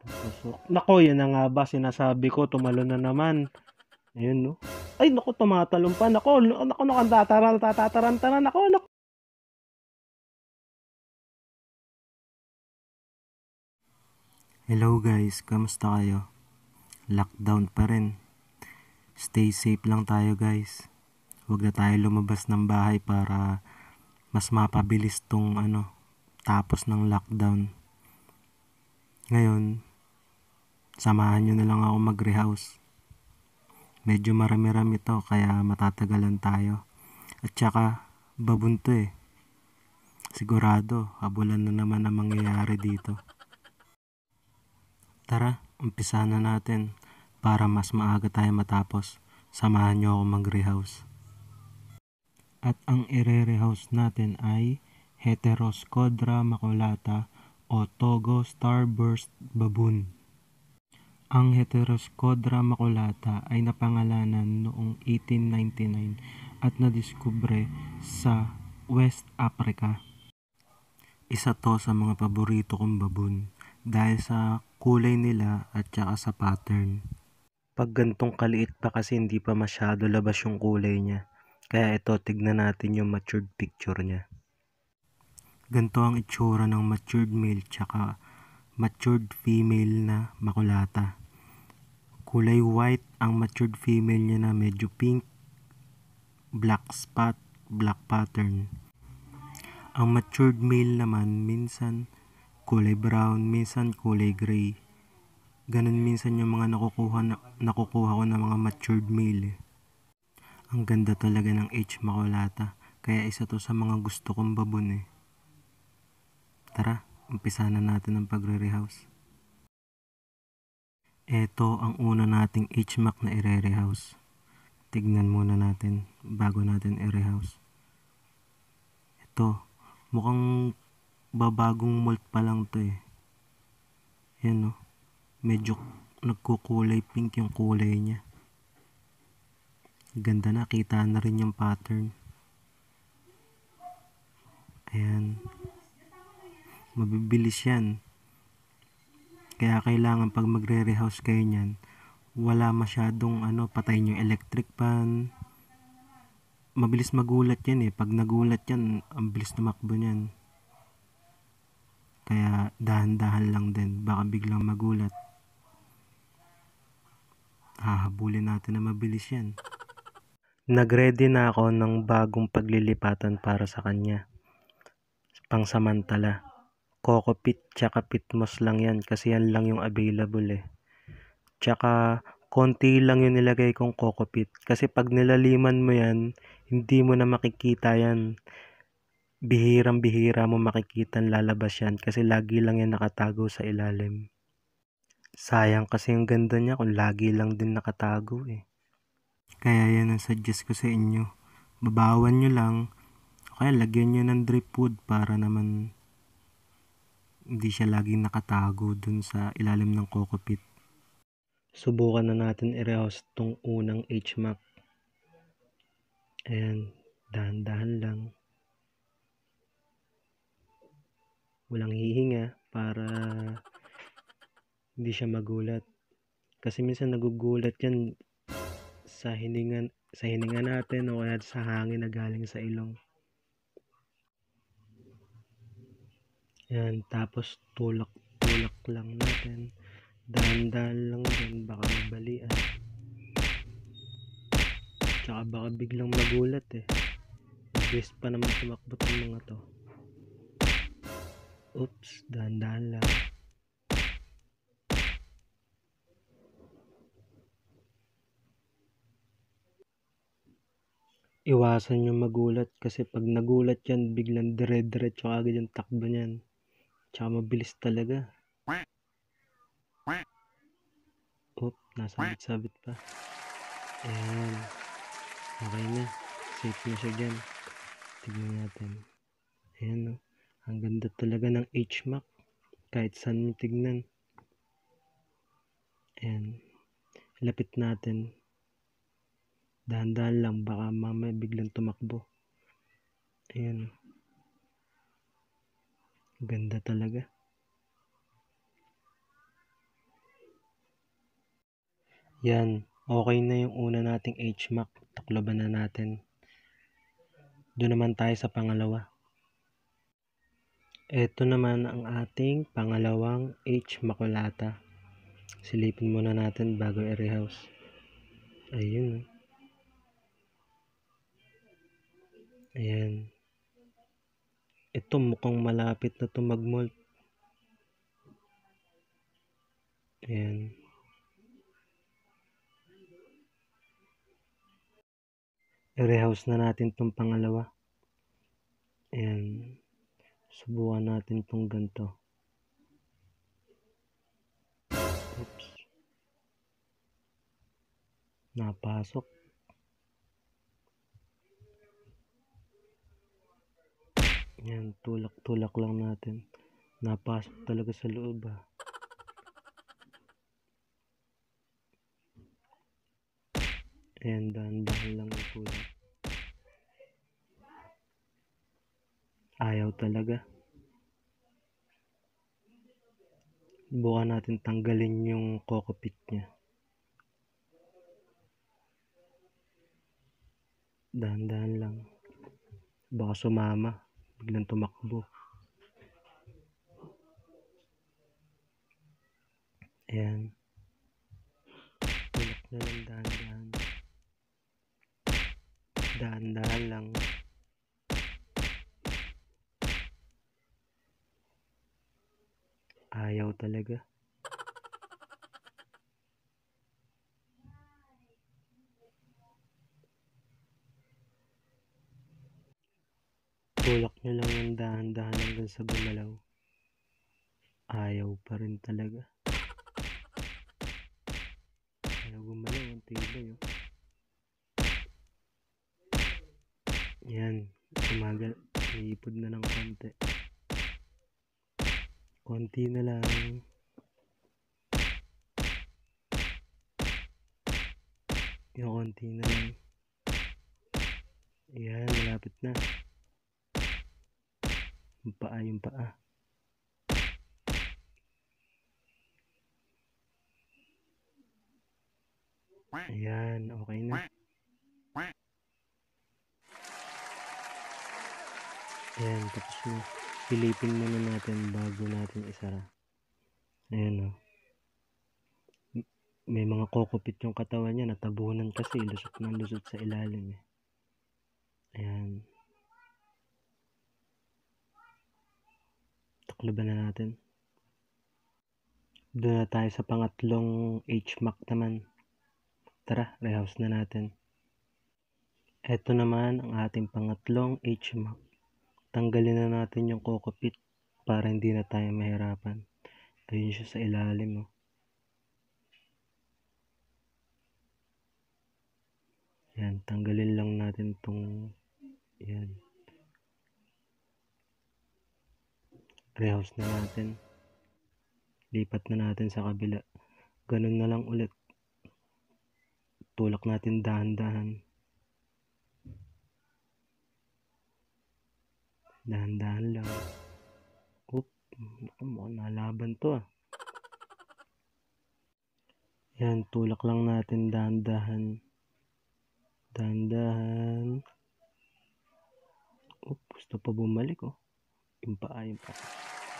Tusok. Nako, yan na nga ba sinasabi ko, tumalo na naman. Ayun, no? Ay, nako, tumatalon pa. Nako, nako, nako, tataran, tataran, taran, nako, nako. Hello guys, kamusta kayo? Lockdown pa rin. Stay safe lang tayo guys. Huwag na tayo lumabas ng bahay para mas mapabilis tong ano, tapos ng lockdown. Ngayon, samahan nyo na lang ako mag-rehouse. Medyo marami-rami to kaya matatagalan tayo. At saka babunto eh. Sigurado, abulan na naman ang mangyayari dito. Tara, umpisa na natin para mas maaga tayo matapos. Samahan nyo ako mag-rehouse. At ang ire-rehouse natin ay Heteroscodra maculata o Togo starburst baboon. Ang Heteroscodra maculata ay napangalanan noong 1899 at nadiskubre sa West Africa. Isa to sa mga paborito kong baboon dahil sa kulay nila at saka sa pattern. Pag gantong kaliit pa kasi hindi pa masyado labas yung kulay niya. Kaya ito, tignan natin yung matured picture niya. Ganto ang itsura ng matured male tsaka matured female na makulata kulay white ang matured female niya na medyo pink black spot black pattern ang matured male naman minsan kulay brown minsan kulay gray ganun minsan yung mga nakukuha na, nakukuha ko ng mga matured male eh. ang ganda talaga ng H Macolata kaya isa to sa mga gusto kong babon eh tara umpisa na natin ang pagre-rehouse ito ang una nating HMAC na i-rehouse. Tignan muna natin bago natin i-rehouse. Ito, mukhang babagong molt pa lang to eh. Yan no. Medyo nagkukulay pink yung kulay niya. Ganda na, kita na rin yung pattern. Ayan. Mabibilis yan. Kaya kailangan pag magre-rehouse kayo niyan, wala masyadong ano, patay yung electric pan. Mabilis magulat yan eh. Pag nagulat yan, ang bilis tumakbo niyan. Kaya dahan-dahan lang din. Baka biglang magulat. Hahabulin natin na mabilis yan. Nagready na ako ng bagong paglilipatan para sa kanya. Pangsamantala kokopit tsaka pitmos lang yan kasi yan lang yung available eh. Tsaka konti lang yung nilagay kong kokopit kasi pag nilaliman mo yan, hindi mo na makikita yan. Bihirang bihira mo makikita lalabas yan kasi lagi lang yan nakatago sa ilalim. Sayang kasi yung ganda niya kung lagi lang din nakatago eh. Kaya yan ang suggest ko sa inyo. Babawan nyo lang. O kaya lagyan nyo ng drip wood para naman hindi siya laging nakatago dun sa ilalim ng cockpit. Subukan na natin i-rehouse itong unang HMAC. Ayan, dahan-dahan lang. Walang hihinga para hindi siya magulat. Kasi minsan nagugulat yan sa hininga, sa hininga natin o kaya sa hangin na galing sa ilong. Yan, tapos tulak-tulak lang natin. Dahan-dahan lang din, baka mabalian. Tsaka baka biglang magulat eh. Mabilis pa naman tumakbo ng mga to. Oops, dahan-dahan lang. Iwasan yung magulat kasi pag nagulat yan, biglang dire-diretso agad yung takbo niyan. Tsaka mabilis talaga. Oop, nasabit-sabit pa. Ayan. Okay na. Safe na siya dyan. Tignan natin. Ayan o. Oh. Ang ganda talaga ng HMAC. Kahit saan mo tignan. Ayan. Lapit natin. Dahan-dahan lang. Baka mamaya biglang tumakbo. Ayan. Ganda talaga. Yan. Okay na yung una nating HMAC. Takloban na natin. Doon naman tayo sa pangalawa. Ito naman ang ating pangalawang H makulata. Silipin muna natin bago i-rehouse. Ayun. Ayan. Ito mukhang malapit na to mag-molt. Ayan. I-rehouse na natin tong pangalawa. Ayan. Subukan natin tong ganito. Oops. Napasok. Yan, tulak-tulak lang natin. Napasok talaga sa loob ha. Ah. Ayan, dahan-dahan lang ang tulak. Ayaw talaga. Buka natin tanggalin yung cockpit niya. Dahan-dahan lang. Baka sumama biglang tumakbo ayan tulak na lang dahan-dahan dahan-dahan lang ayaw talaga Tinulak niya lang ng dahan-dahan hanggang sa bumalaw. Ayaw pa rin talaga. Ayaw gumalaw ang tibay. Oh. Yan, umaga, naipod na ng konti. Konti na lang. Yung konti na lang. Yan, malapit na. Yung paa, yung paa. Ayan, okay na. Ayan, tapos na. Pilipin muna natin bago natin isara. Ayan o. Oh. May mga kokopit yung katawan niya. Natabunan kasi. Lusot na lusot sa ilalim eh. Ayan. Laban na natin. Doon na tayo sa pangatlong HMAC naman. Tara, rehouse na natin. Ito naman ang ating pangatlong HMAC. Tanggalin na natin yung cockpit para hindi na tayo mahirapan. Ayun siya sa ilalim. Oh. Yan, tanggalin lang natin itong yan. rehouse na natin lipat na natin sa kabila ganun na lang ulit tulak natin dahan-dahan dahan-dahan lang oop mukhang nalaban to ah yan tulak lang natin dahan-dahan dahan-dahan oop gusto pa bumalik oh yung paa yung paa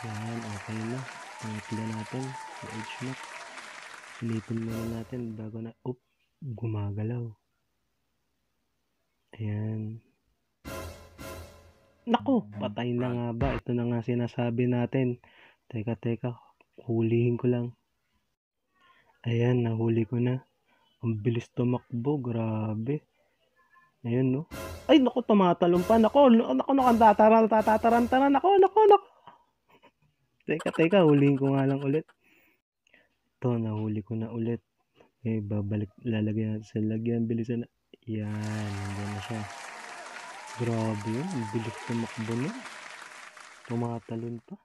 yan, open na. Pangatlo natin. Yung edge lock. Ulitin muna natin bago na, oop, gumagalaw. Ayan. Nako, patay na nga ba? Ito na nga sinasabi natin. Teka, teka, hulihin ko lang. Ayan, nahuli ko na. Ang bilis tumakbo, grabe. Ayan, no? Ay, nako, tumatalong pa. Nako, nako, naku, naku, tataran, tataran, tataran. Naku, naku, naku. Teka, teka, huliin ko nga lang ulit. Ito, nahuli ko na ulit. Okay, eh, babalik, lalagyan natin sa lagyan. Bilisan na. Yan, nandiyan na siya. Grabe yun, ang bilis tumakbo na. Tumatalon pa.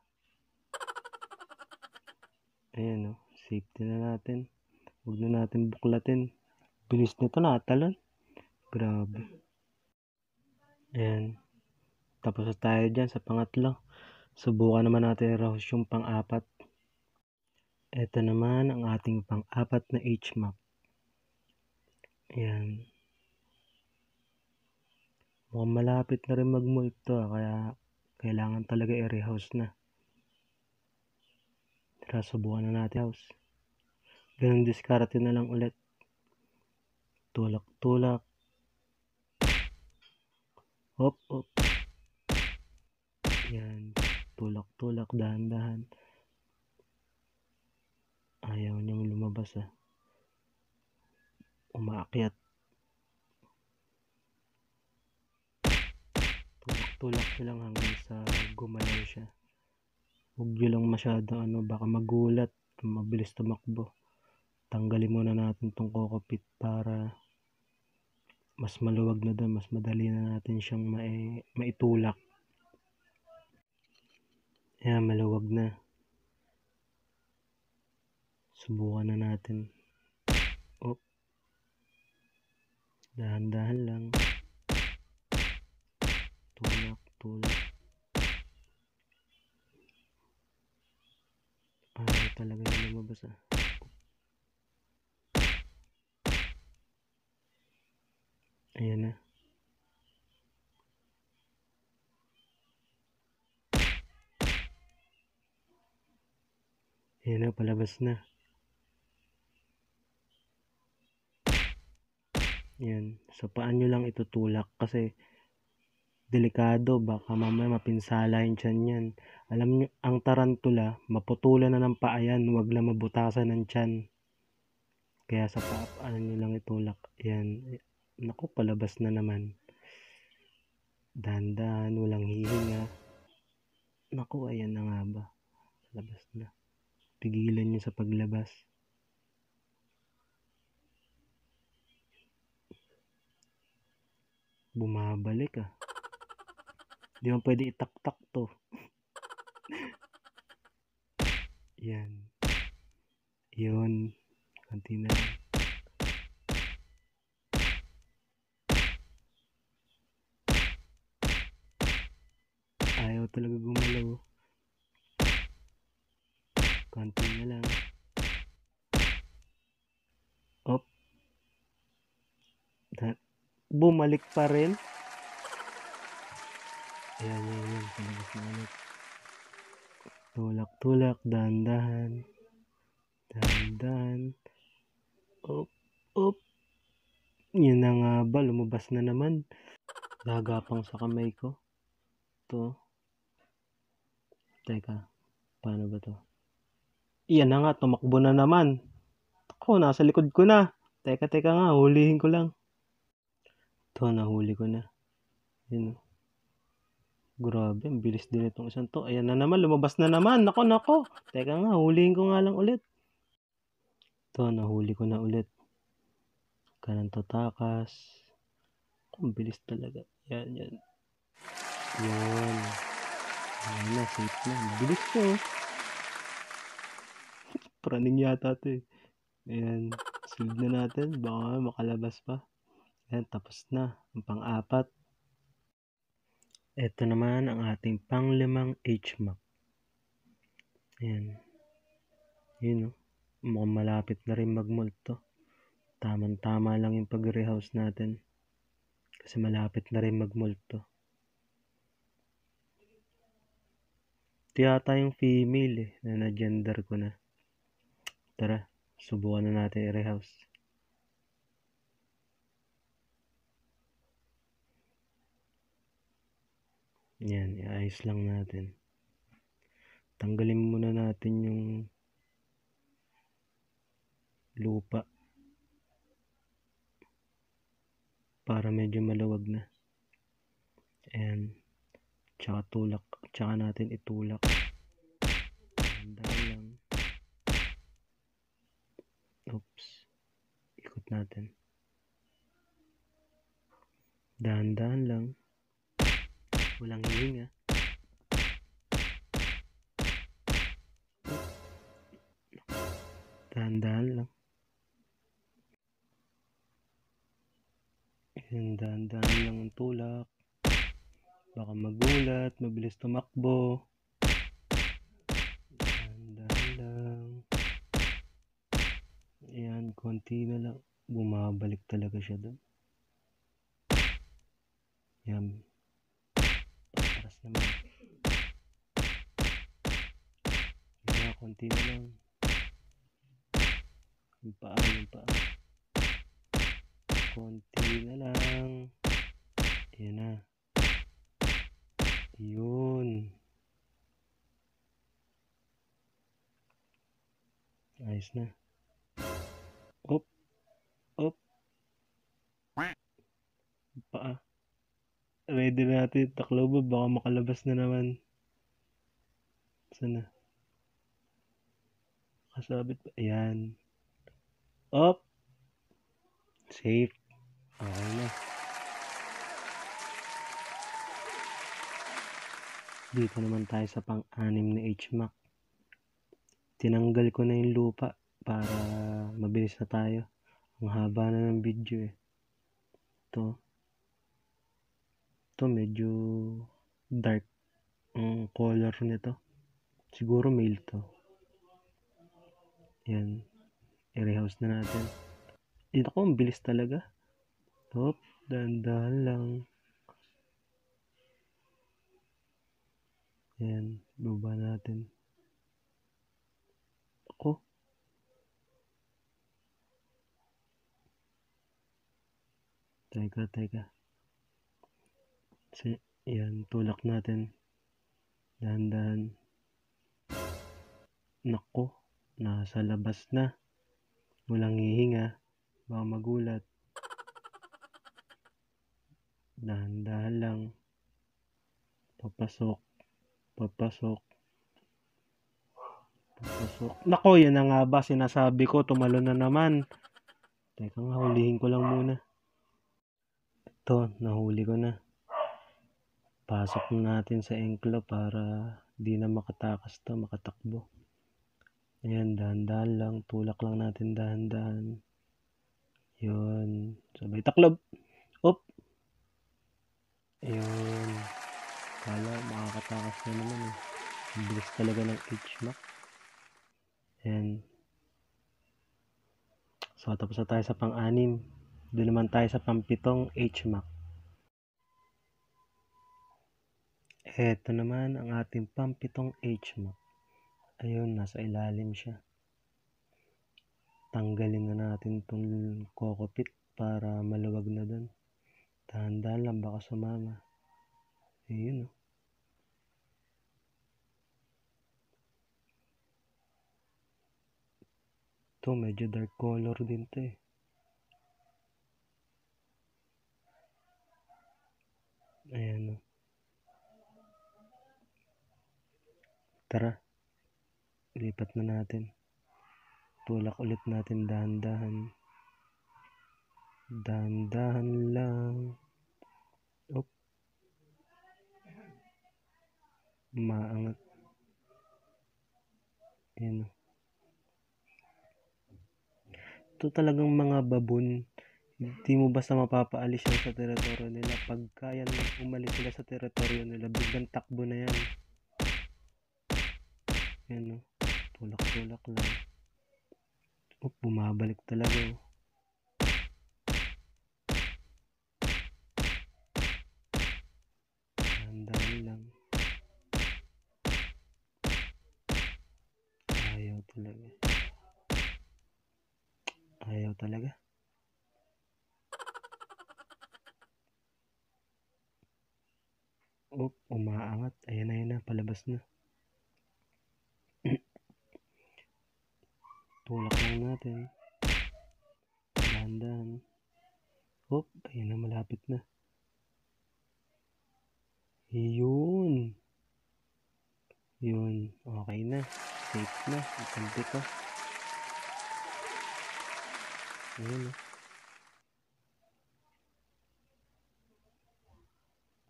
Ayan o, oh, safety na natin. Huwag na natin buklatin. Bilis nito na talon. Grabe. Ayan. Tapos tayo dyan sa pangatlo. Subukan naman natin rahos yung pang-apat. Ito naman ang ating pang-apat na H-map. Ayan. Mukhang malapit na rin mag-molt to, ah, kaya kailangan talaga i-rehouse na. Tara, subukan na natin house. Ganun diskarte na lang ulit. Tulak-tulak. Hop, hop. Yan. Tulak-tulak, dahan-dahan. Ayaw niyang lumabas ah. Umaakyat. Tulak-tulak niya lang hanggang sa gumalaw siya. Huwag niyo lang masyado ano, baka magulat, mabilis tumakbo. Tanggalin muna natin tong kokopit para mas maluwag na doon, mas madali na natin siyang ma maitulak. Kaya maluwag na. Subukan na natin. Oh. Dahan-dahan lang. Tulak, tulak. Ah, talaga yung lumabas ah. Ayan na. Ayan na, palabas na. Ayan. So, paan nyo lang itutulak kasi delikado. Baka mamaya mapinsala yung tiyan yan. Alam nyo, ang tarantula, maputulan na ng paa yan. Huwag lang mabutasan ng tiyan. Kaya sa paa, ano nyo lang itulak. Ayan. Naku, palabas na naman. Dandan, walang hihinga. Naku, ayan na nga ba. Palabas na pigilan niya sa paglabas. Bumabalik ah. Hindi mo pwede itaktak to. Yan. Yun. Kunti na lang. Ayaw talaga gumalaw. Oh konti na lang op bumalik pa rin ayan yan yan bumalik na tulak tulak dahan-dahan dahan-dahan op op yun na nga ba lumabas na naman lagapang sa kamay ko to teka paano ba to Iyan na nga, tumakbo na naman. Ako, nasa likod ko na. Teka, teka nga, hulihin ko lang. Ito, nahuli ko na. Yun. Grabe, ang bilis din itong isang to. Ayan na naman, lumabas na naman. Nako, nako. Teka nga, hulihin ko nga lang ulit. Ito, nahuli ko na ulit. Kanang tatakas. Ang bilis talaga. Yan, yan. Yan. Ayan na, safe na. Bilis ko. Oh running yata to eh. Ayan, silid na natin. Baka makalabas pa. Ayan, tapos na. Ang pang-apat. Ito naman ang ating panglimang HMAP. Ayan. Yun o. Oh. Mukhang malapit na rin mag-molt to. Tamang-tama lang yung pag-rehouse natin. Kasi malapit na rin mag-molt to. Ito yata yung female eh, na na-gender ko na. Tara, subukan na natin i-rehouse. Yan, i-ice lang natin. Tanggalin muna natin yung lupa para medyo maluwag na. And tsaka tulak, tsaka natin itulak. And, Oops. Ikot natin. Dahan-dahan lang. Walang hiling ah. Dahan-dahan lang. Ayan, dahan-dahan lang ang tulak. Baka magulat, mabilis tumakbo. naman, konti na lang. Bumabalik talaga siya doon. Yan. Paras naman. Yan konti na lang. Yung paa, yung paa. Konti na lang. Yan na. Yun. Ayos na. Up. Up. Pa. Ready na natin. Taklaw ba? Baka makalabas na naman. Sana. Kasabit pa. Ayan. Up. Safe. Okay na. Dito naman tayo sa pang-anim na HMAC. Tinanggal ko na yung lupa para mabilis na tayo. Ang haba na ng video eh. Ito. Ito medyo dark ang color nito. Siguro male to. Yan. I-rehouse na natin. Dito ko, mabilis talaga. Hop, dahan-dahan lang. Yan, baba natin. Ako, Teka, teka. Kasi, yan, tulak natin. Dahan-dahan. Nako, nasa labas na. Walang hihinga. Baka magulat. Dahan-dahan lang. Papasok. Papasok. Papasok. Nako, yan na nga ba sinasabi ko. Tumalon na naman. Teka nga, hulihin ko lang muna to nahuli ko na pasok natin sa engklo para di na makatakas to makatakbo ayan dahan-dahan lang tulak lang natin dahan-dahan yun sabay taklob up yun kala makakatakas na naman eh bilis talaga ng hitchmark ayan so tapos na tayo sa pang-anim doon naman tayo sa pampitong HMAC. Ito naman ang ating pampitong HMAC. Ayun, nasa ilalim siya. Tanggalin na natin itong cockpit para maluwag na doon. tahan lang baka sumama. Ayun Oh. Ito medyo dark color din to eh. Tara, lipat na natin. Tulak ulit natin dahan-dahan. Dahan-dahan lang. Op. Maangat. Ayan. Ito talagang mga babon. Hindi mo basta mapapaalis yan sa teritoryo nila. Pagkaya kaya umalis sila sa teritoryo nila, biglang takbo na yan. Ayan o. Oh. Tulak-tulak lang. O, oh, bumabalik talaga o. Oh. dahan lang. Ayaw talaga. Ayaw talaga. O, umaangat. Ayan, ayan na. Palabas na. tulak natin dahan Hop, Oop, na, malapit na. Yun. Yun. Okay na. Safe na. Itampi ko. Ayan na.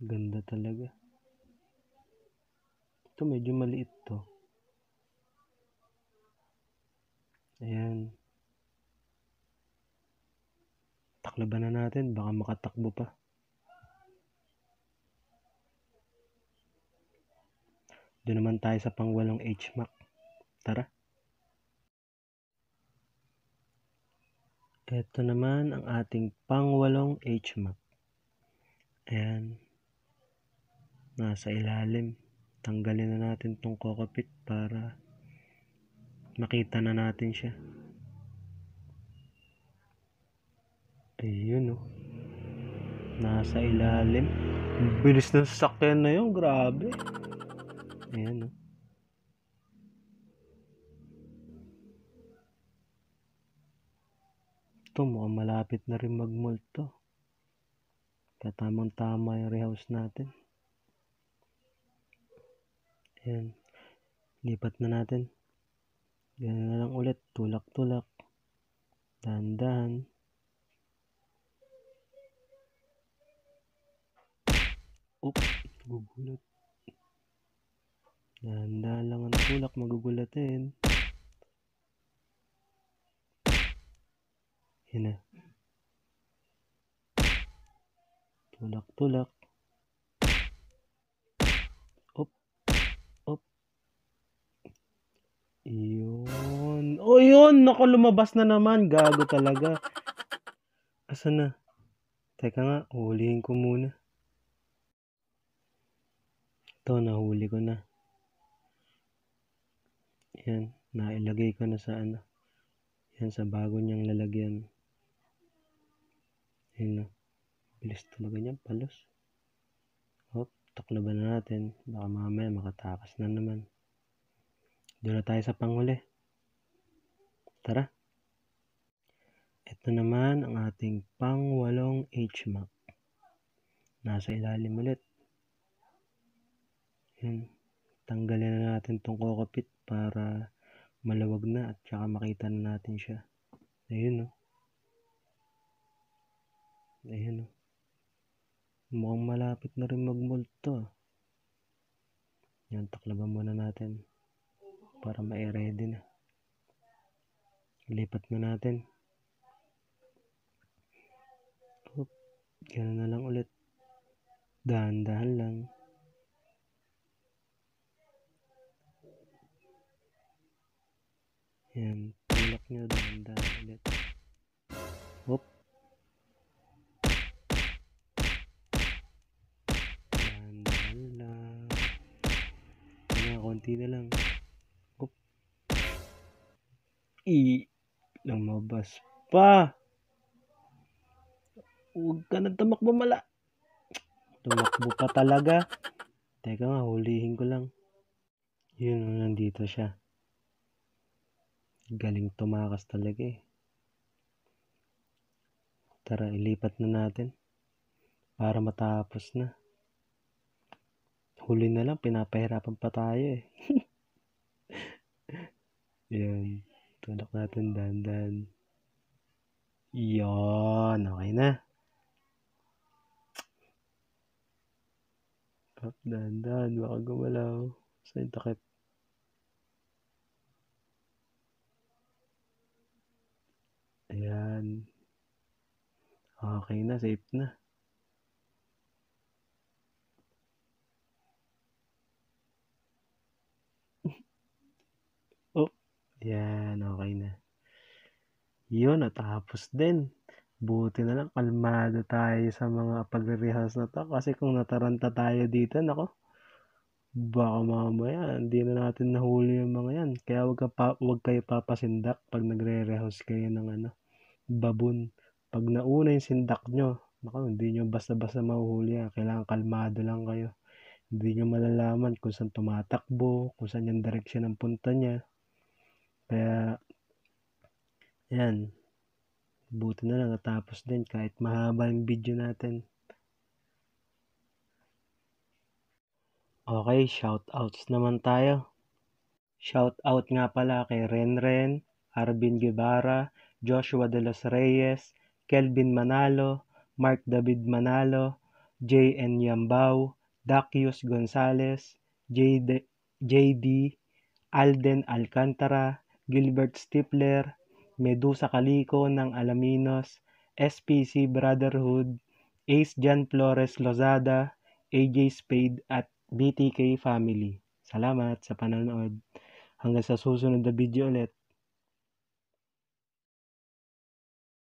Ganda talaga. Ito medyo maliit to. Ayan. Taklaban na natin. Baka makatakbo pa. Doon naman tayo sa pangwalong HMAC. Tara. Ito naman ang ating pangwalong HMAC. Ayan. Nasa ilalim. Tanggalin na natin tong cockpit para nakita na natin siya ayun oh nasa ilalim bilis ng sasakyan na yun grabe ayan oh ito mukhang malapit na rin magmult to kaya tamang tama yung rehouse natin ayan lipat na natin Ganun na lang ulit. Tulak-tulak. Dahan-dahan. Oop. Gugulat. Dahan-dahan lang ang tulak. Magugulatin. Yan Tulak-tulak. Op. Op. Iyo yun? Nako, lumabas na naman. Gago talaga. Asa na? Teka nga, hulihin ko muna. Ito, nahuli ko na. Yan, nailagay ko na sa ano. Yan, sa bago niyang lalagyan. Yan na. Bilis talaga niya, palos. Hop, takloban na natin? Baka mamaya makatakas na naman. Doon na tayo sa panghuli. Tara! Ito naman ang ating pangwalong HMAC. Nasa ilalim ulit. Yan. Tanggalin na natin itong kokopit para malawag na at saka makita na natin siya. Ayun o. Oh. Ayun o. Oh. Mukhang malapit na rin magmulto. to. Ah. Yan, taklaban muna natin para ma-ready na lipat na natin Oop, ganun na lang ulit dahan-dahan lang yan tulak nyo dahan-dahan ulit Oop. dahan-dahan lang yan, konti na lang Oop. i Lumabas pa. Huwag ka na tumakbo mala. Tumakbo pa talaga. Teka nga, hulihin ko lang. Yun, nandito siya. Galing tumakas talaga eh. Tara, ilipat na natin. Para matapos na. Huli na lang, pinapahirapan pa tayo eh. yeah. Tunak natin dandan. Yan. okay na. Up, dandan. Baka gumalaw. Saan takip? Ayan. Okay na, safe na. Oh, yeah. Yun, natapos din. Buti na lang, kalmado tayo sa mga pagre-rehearse na to. Kasi kung nataranta tayo dito, nako, baka mamaya, hindi na natin nahuli yung mga yan. Kaya wag, ka pa, wag kayo papasindak pag nagre-rehearse kayo ng ano, babon. Pag nauna yung sindak nyo, nako, hindi nyo basta-basta mahuhuli. yan Kailangan kalmado lang kayo. Hindi nyo malalaman kung saan tumatakbo, kung saan yung direction ng punta niya. Kaya, Ayan. Buti na lang natapos din kahit mahaba yung video natin. Okay, shoutouts naman tayo. Shoutout nga pala kay Renren, Arvin Guevara, Joshua De Los Reyes, Kelvin Manalo, Mark David Manalo, J.N. Yambao, Dacius Gonzales, JD, JD Alden Alcantara, Gilbert Stipler, Medusa Calico ng Alaminos, SPC Brotherhood, Ace Jan Flores Lozada, AJ Spade at BTK Family. Salamat sa panonood. Hanggang sa susunod na video ulit.